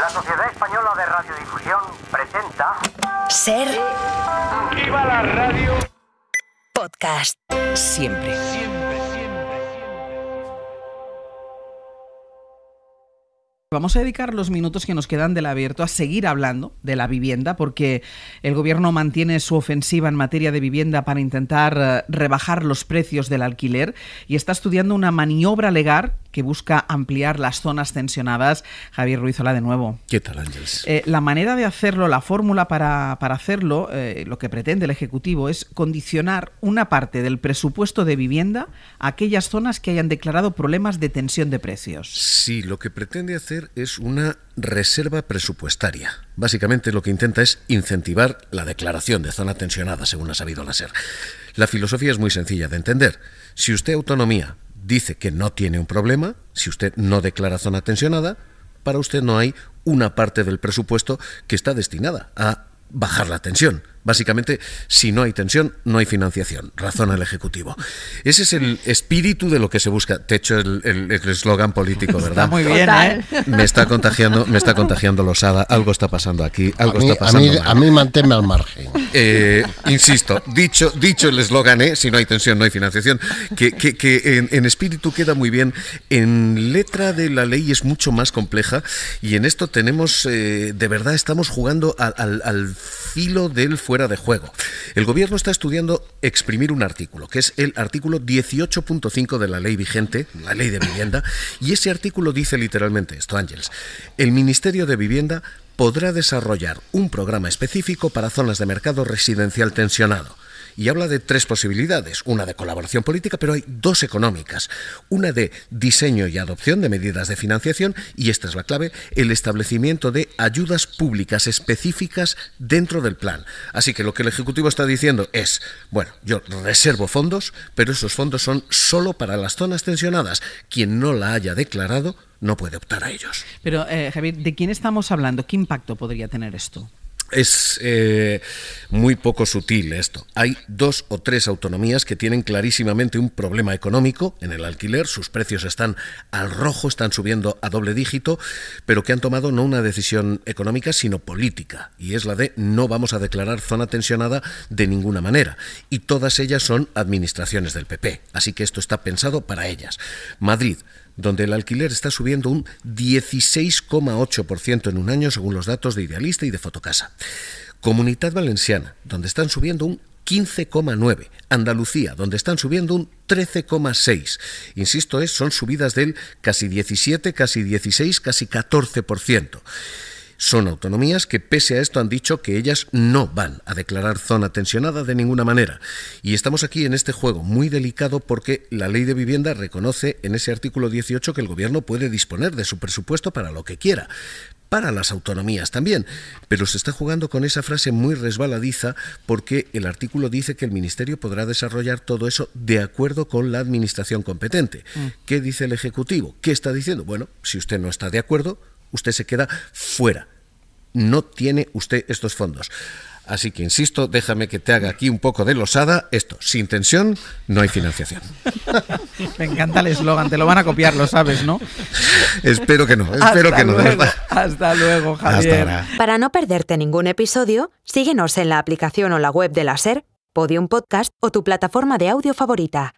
La Sociedad Española de Radiodifusión presenta. Ser. ¡Viva la radio! Podcast. Siempre. Siempre, siempre, siempre. Vamos a dedicar los minutos que nos quedan del abierto a seguir hablando de la vivienda, porque el gobierno mantiene su ofensiva en materia de vivienda para intentar eh, rebajar los precios del alquiler y está estudiando una maniobra legal que busca ampliar las zonas tensionadas. Javier Ruizola, de nuevo. ¿Qué tal, Ángeles? Eh, la manera de hacerlo, la fórmula para, hacerlo, eh, lo que pretende el Ejecutivo es condicionar una parte del presupuesto de vivienda a aquellas zonas que hayan declarado problemas de tensión de precios. Sí, lo que pretende hacer es una reserva presupuestaria. Básicamente lo que intenta es incentivar la declaración de zona tensionada, según ha sabido la La filosofía es muy sencilla de entender. Si usted autonomía dice que no tiene un problema, si usted no declara zona tensionada, para usted no hay una parte del presupuesto que está destinada a bajar la tensión, Básicamente, si no hay tensión, no hay financiación. Razona el Ejecutivo. Ese es el espíritu de lo que se busca. Te echo el eslogan político, ¿verdad? muy bien, ¿eh? Me está contagiando, me está contagiando losada. Algo está pasando aquí, algo a mí, está pasando. A mí, manténme al margen. Eh, insisto, dicho, dicho el eslogan, ¿eh? si no hay tensión, no hay financiación, que, que, que en, espíritu queda muy bien. En letra de la ley es mucho más compleja y en esto tenemos, eh, de verdad, estamos jugando al, al, filo del fuerte de juego. El Gobierno está estudiando exprimir un artículo, que es el artículo 18.5 de la ley vigente, la ley de vivienda, y ese artículo dice literalmente esto, Ángeles. El Ministerio de Vivienda podrá desarrollar un programa específico para zonas de mercado residencial tensionado y habla de tres posibilidades, una de colaboración política, pero hay dos económicas, una de diseño y adopción de medidas de financiación y esta es la clave, el establecimiento de ayudas públicas específicas dentro del plan. Así que lo que el Ejecutivo está diciendo es, bueno, yo reservo fondos, pero esos fondos son solo para las zonas tensionadas. Quien no la haya declarado no puede optar a ellos. Pero, eh, Javier, ¿de quién estamos hablando? ¿Qué impacto podría tener esto? Es eh, muy poco sutil esto. Hay dos o tres autonomías que tienen clarísimamente un problema económico en el alquiler. Sus precios están al rojo, están subiendo a doble dígito, pero que han tomado no una decisión económica, sino política. Y es la de no vamos a declarar zona tensionada de ninguna manera. Y todas ellas son administraciones del PP. Así que esto está pensado para ellas. Madrid, donde el alquiler está subiendo un 16,8% en un año según los datos de Idealista y de Fotocasa. Comunidad Valenciana, donde están subiendo un 15,9. Andalucía, donde están subiendo un 13,6. Insisto, es, son subidas del casi 17, casi 16, casi 14%. Son autonomías que, pese a esto, han dicho que ellas no van a declarar zona tensionada de ninguna manera. Y estamos aquí en este juego muy delicado porque la ley de vivienda reconoce en ese artículo 18 que el gobierno puede disponer de su presupuesto para lo que quiera para las autonomías también, pero se está jugando con esa frase muy resbaladiza porque el artículo dice que el Ministerio podrá desarrollar todo eso de acuerdo con la Administración competente. Mm. ¿Qué dice el Ejecutivo? ¿Qué está diciendo? Bueno, si usted no está de acuerdo, usted se queda fuera. No tiene usted estos fondos. Así que, insisto, déjame que te haga aquí un poco de losada. Esto, sin tensión, no hay financiación. Me encanta el eslogan, te lo van a copiar, lo sabes, ¿no? espero que no, espero que no. Hasta luego, Javier. Para no perderte ningún episodio, síguenos en la aplicación o la web de la SER, Podium Podcast o tu plataforma de audio favorita.